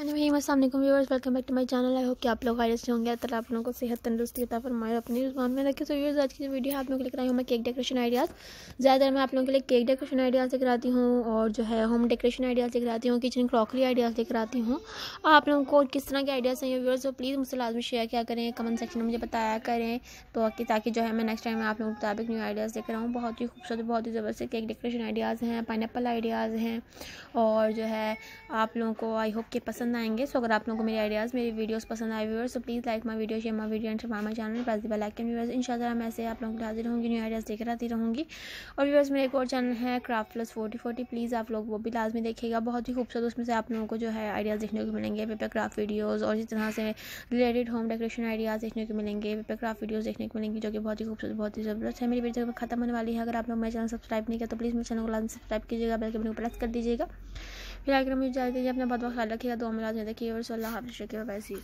viewers welcome back to my channel I hope कि आप लोग खैर से होंगे अल्लाह आप लोगों को सेहत तंदुरुस्ती अता फरमाए अपनी जुबान में रखे सो व्यूवर्स आज की वीडियो आप लोगों के लिए कराई हूँ मैं केक डेकोरेशन आइडियाज़ ज़्यादातर मैं आप लोगों के लिए केक डेकोरेशन आइडियाज़ से कराती हूँ और जो है होम डेकोरेशन आइडियाज़ से कराती हूँ किचन क्रॉकरी आइडियाज़ से कराती हूँ आप लोगों को किस तरह के आइडियाज़ चाहिए व्यूवर्स प्लीज़ तो मुझसे लाजमी शेयर क्या करें कमेंट सेक्शन में मुझे बताया करें तो ताकि जो है मैं नेक्स्ट टाइम आप लोगों के मुताबिक न्यू आइडियाज़ देख रहा हूँ बहुत ही खूबसूरत बहुत ही ज़बरदस्त केक डेकोरेशन आइडियाज़ हैं पाइनएप्पल आइडियाज़ हैं और जो है आप लोगों को आई होप के पसंद पसंद आएंगे सो अगर आप लोगों को मेरे आइडियाज़ मेरी वीडियोस पसंद आए व्यूअर्स तो please like my video share my video and share my channel press the like and viewers इंशाल्लाह मैं ऐसे आप लोगों के हाजिर होंगी न्यू आइडियाज़ देख रहती रहूँगी और व्यूअर्स मेरे एक और चैनल है craft plus forty forty please आप लोग वो भी लाजमी देखेगा बहुत ही खूबसूरत उसमें से आप लोगों को जो है आइडियाज़ देखने को मिलेंगे पेपर क्राफ्ट वीडियोज़ और इस तरह से रिलेटेड होम डेकोरेशन आइडियाज़ देखने को मिलेंगे पेपर क्राफ्ट वीडियोज़ देखने को मिलेंगे जो कि बहुत ही खूबसूरत बहुत ही ज़बरदस्त है मेरी वीडियो खत्म होने वाली है अगर आप लोग मेरे चैनल सब्सक्राइब नहीं किया तो प्लीज़ मेरे चैनल को लाइन सब्सक्राइब कीजिएगा बेल के बिल्कुल को प्रेस कर दीजिएगा फिर आगे मुझे जारी अपना बहुत बहुत ख्याल रखिएगा दो मिला रखिएगा वरसल हाफिज़ रखिएगा वैसी